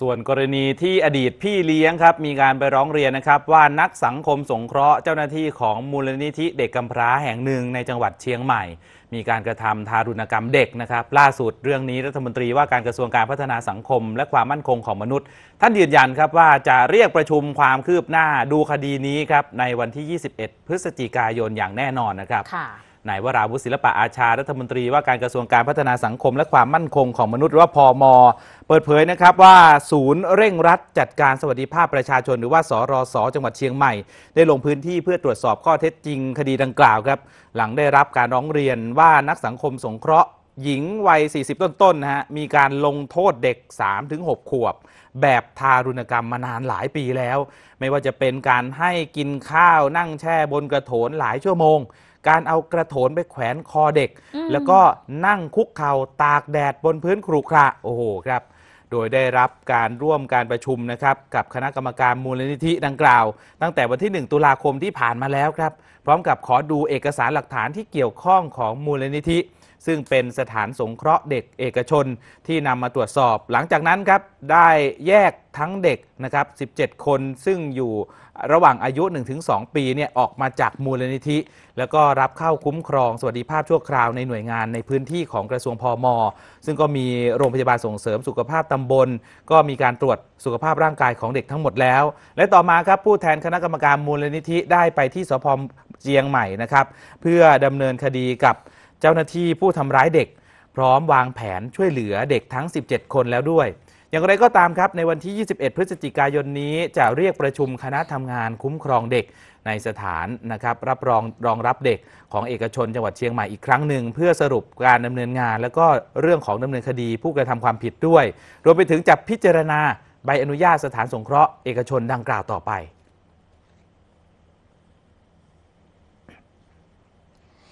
ส่วนกรณีที่อดีตพี่เลี้ยงครับมีการไปร้องเรียนนะครับ ว่านักสังคมสงเคราะห์เจ้าหน้าที่ของมูลนิธิเด็กกำพร้าแห่งหนึ่งในจังหวัดเชียงใหม่ มีการกระทำทารุณกรรมเด็กนะครับล่าสุดเรื่องนี้รัฐมนตรีว่าการกระทรวงการพัฒนาสังคม และความมั่นคงของมนุษย์ ท่านยืนยันครับว่าจะเรียกประชุมความคืบหน้าดูคดีนี้ครับในวันที่ 21 พฤศจิกายนอย่างแน่นอนนะครับนายวราวุฒิศิลปะอาชารัฐมนตรีว่าการกระทรวงการพัฒนาสังคมและความมั่นคงของมนุษย์หรือว่าพอมเปิดเผยนะครับว่าศูนย์เร่งรัดจัดการสวัสดิภาพประชาชนหรือว่าสรสจังหวัดเชียงใหม่ได้ลงพื้นที่เพื่อตรวจสอบข้อเท็จจริงคดีดังกล่าวครับ หลังได้รับการร้องเรียนว่านักสังคมสงเคราะห์ หญิงวัย 40 ต้นๆ นะฮะมีการลงโทษเด็ก3-6ขวบ แบบทารุณกรรมมานานหลายปีแล้ว ไม่ว่าจะเป็นการให้กินข้าวนั่งแช่บนกระโถนหลายชั่วโมงการเอากระโถนไปแขวนคอเด็ก แล้วก็นั่งคุกเข่าตากแดดบนพื้นครุขระ โอ้โหครับ โดยได้รับการร่วมการประชุมนะครับ กับคณะกรรมการมูลนิธิดังกล่าว ตั้งแต่วันที่ 1 ตุลาคมที่ผ่านมาแล้วครับพร้อมกับขอดูเอกสารหลักฐานที่เกี่ยวข้องของมูลนิธิ ซึ่งเป็นสถานสงเคราะห์เด็กเอกชนที่นำมาตรวจสอบ หลังจากนั้นครับ ได้แยกทั้งเด็กนะครับ 17 คน ซึ่งอยู่ระหว่างอายุ 1-2 ปีเนี่ยออกมาจากมูลนิธิ แล้วก็รับเข้าคุ้มครองสวัสดิภาพชั่วคราวในหน่วยงานในพื้นที่ของกระทรวงพอมอซึ่งก็มีโรงพยาบาลส่งเสริมสุขภาพตำบล ก็มีการตรวจสุขภาพร่างกายของเด็กทั้งหมดแล้วและต่อมาครับผู้แทนคณะกรรมการมูลนิธิได้ไปที่สพเจียงใหม่นะครับเพื่อดำเนินคดีกับเจ้าหน้าที่ผู้ทำร้ายเด็ก พร้อมวางแผนช่วยเหลือเด็กทั้ง 17 คนแล้วด้วย อย่างไรก็ตามครับในวันที่ 21 พฤศจิกายนนี้ จะเรียกประชุมคณะทำงานคุ้มครองเด็กในสถานนะครับรับรองรองรับเด็กของเอกชนจังหวัดเชียงใหม่อีกครั้งหนึ่งเพื่อสรุปการดำเนินงานแล้วก็เรื่องของดำเนินคดีผู้กระทำความผิดด้วยรวมไปถึงจะพิจารณาใบอนุญาตสถานสงเคราะห์เอกชนดังกล่าวต่อไป